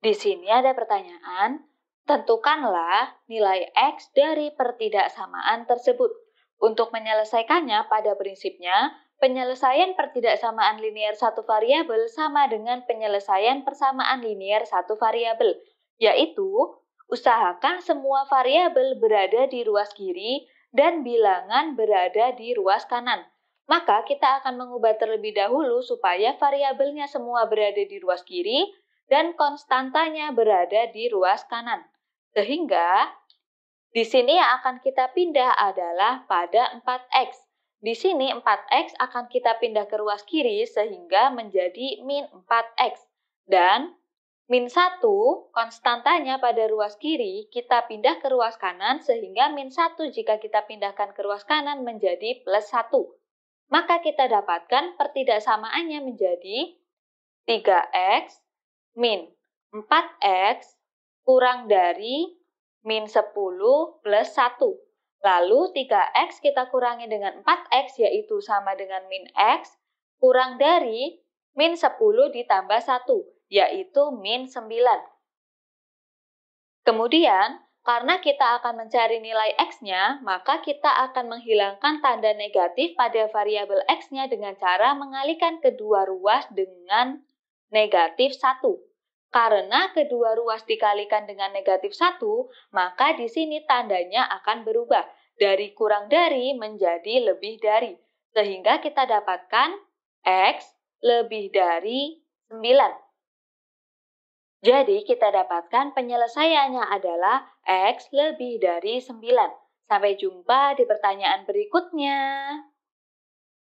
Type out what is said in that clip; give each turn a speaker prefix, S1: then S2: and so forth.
S1: Di sini ada pertanyaan, tentukanlah nilai X dari pertidaksamaan tersebut. Untuk menyelesaikannya pada prinsipnya, penyelesaian pertidaksamaan linier satu variabel sama dengan penyelesaian persamaan linier satu variabel, yaitu usahakan semua variabel berada di ruas kiri dan bilangan berada di ruas kanan. Maka kita akan mengubah terlebih dahulu supaya variabelnya semua berada di ruas kiri dan konstantanya berada di ruas kanan. Sehingga di sini yang akan kita pindah adalah pada 4x. Di sini 4x akan kita pindah ke ruas kiri sehingga menjadi min 4x. Dan min 1 konstantanya pada ruas kiri kita pindah ke ruas kanan sehingga min 1 jika kita pindahkan ke ruas kanan menjadi plus 1. Maka kita dapatkan pertidaksamaannya menjadi 3x min 4x kurang dari min 10 plus 1. Lalu 3x kita kurangi dengan 4x yaitu sama dengan min x kurang dari min 10 ditambah 1 yaitu min 9. Kemudian, karena kita akan mencari nilai x-nya, maka kita akan menghilangkan tanda negatif pada variabel x-nya dengan cara mengalihkan kedua ruas dengan negatif 1. Karena kedua ruas dikalikan dengan negatif 1, maka di sini tandanya akan berubah dari kurang dari menjadi lebih dari. Sehingga kita dapatkan X lebih dari 9. Jadi kita dapatkan penyelesaiannya adalah X lebih dari 9. Sampai jumpa di pertanyaan berikutnya.